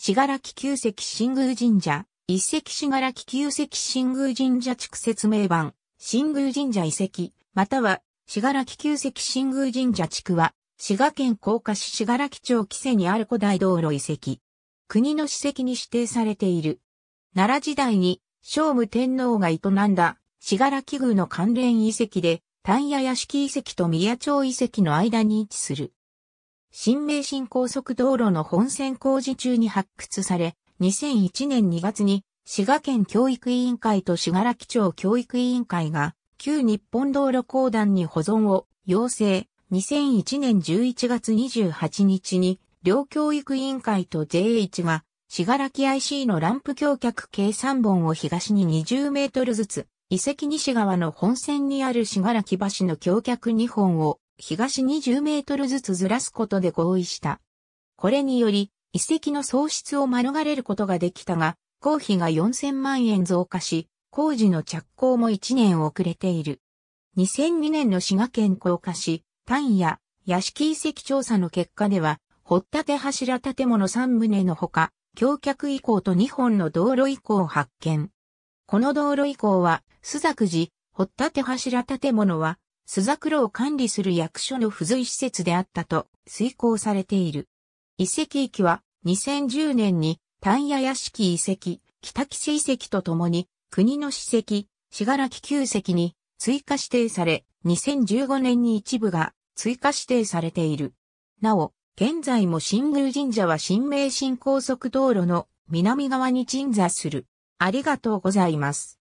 信楽旧石新宮神社、一石信楽旧石新宮神社地区説明版、新宮神社遺跡、または、信楽旧石新宮神社地区は、滋賀県甲賀市信楽町木瀬にある古代道路遺跡。国の史跡に指定されている。奈良時代に、聖武天皇が営んだ、信楽宮の関連遺跡で、丹屋屋敷遺跡と宮町遺跡の間に位置する。新名神高速道路の本線工事中に発掘され、2001年2月に滋賀県教育委員会と滋賀町教育委員会が旧日本道路公団に保存を要請。2001年11月28日に両教育委員会と JH が滋賀 IC のランプ橋脚計3本を東に20メートルずつ、遺跡西側の本線にある滋賀橋の橋脚2本を東20メートルずつずらすことで合意した。これにより、遺跡の喪失を免れることができたが、工費が4000万円増加し、工事の着工も1年遅れている。2002年の滋賀県高架市、丹野、屋敷遺跡調査の結果では、掘立柱建物3棟のほか、橋脚以降と2本の道路以降を発見。この道路以降は、須作寺、掘立柱建物は、朱桜を管理する役所の付随施設であったと推敲されている。遺跡域は2010年に丹野屋敷遺跡、北岸遺跡とともに国の史跡、死柄木旧跡に追加指定され、2015年に一部が追加指定されている。なお、現在も新宮神社は新名神高速道路の南側に鎮座する。ありがとうございます。